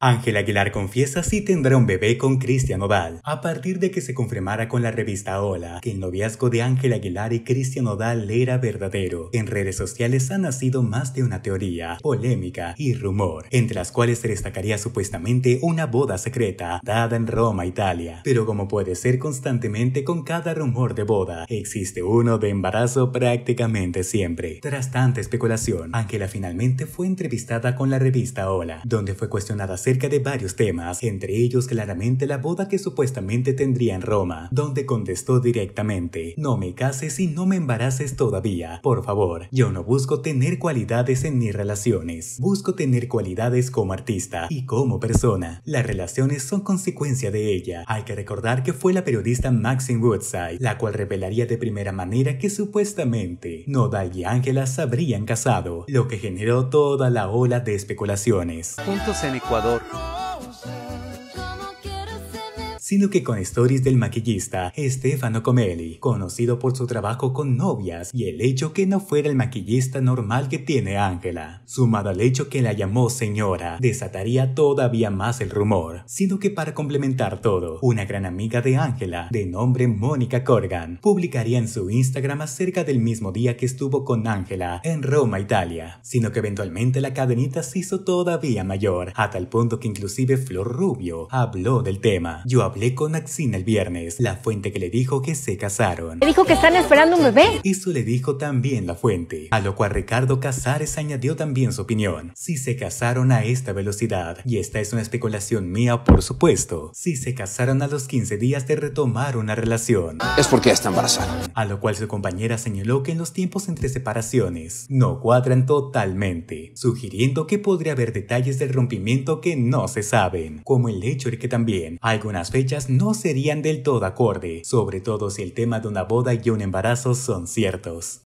Ángela Aguilar confiesa si tendrá un bebé con Cristian Odal. A partir de que se confirmara con la revista Hola que el noviazgo de Ángela Aguilar y Cristian Odal era verdadero, en redes sociales ha nacido más de una teoría, polémica y rumor, entre las cuales se destacaría supuestamente una boda secreta dada en Roma, Italia. Pero como puede ser constantemente con cada rumor de boda, existe uno de embarazo prácticamente siempre. Tras tanta especulación, Ángela finalmente fue entrevistada con la revista Hola, donde fue cuestionada acerca de varios temas, entre ellos claramente la boda que supuestamente tendría en Roma, donde contestó directamente, no me cases y no me embaraces todavía, por favor, yo no busco tener cualidades en mis relaciones, busco tener cualidades como artista y como persona, las relaciones son consecuencia de ella, hay que recordar que fue la periodista Maxine Woodside, la cual revelaría de primera manera que supuestamente Nodal y Ángela se habrían casado, lo que generó toda la ola de especulaciones. Juntos en Ecuador out. sino que con stories del maquillista Stefano Comelli, conocido por su trabajo con novias y el hecho que no fuera el maquillista normal que tiene Ángela, sumado al hecho que la llamó señora, desataría todavía más el rumor, sino que para complementar todo, una gran amiga de Ángela, de nombre Mónica Corgan, publicaría en su Instagram acerca del mismo día que estuvo con Ángela en Roma, Italia, sino que eventualmente la cadenita se hizo todavía mayor, a tal punto que inclusive Flor Rubio habló del tema. Yo con Axina el viernes, la fuente que le dijo que se casaron. Le dijo que están esperando un bebé. Eso le dijo también la fuente, a lo cual Ricardo Casares añadió también su opinión. Si se casaron a esta velocidad, y esta es una especulación mía por supuesto, si se casaron a los 15 días de retomar una relación. Es porque está embarazada. A lo cual su compañera señaló que en los tiempos entre separaciones no cuadran totalmente, sugiriendo que podría haber detalles del rompimiento que no se saben, como el hecho de que también algunas fechas ellas no serían del todo acorde, sobre todo si el tema de una boda y un embarazo son ciertos.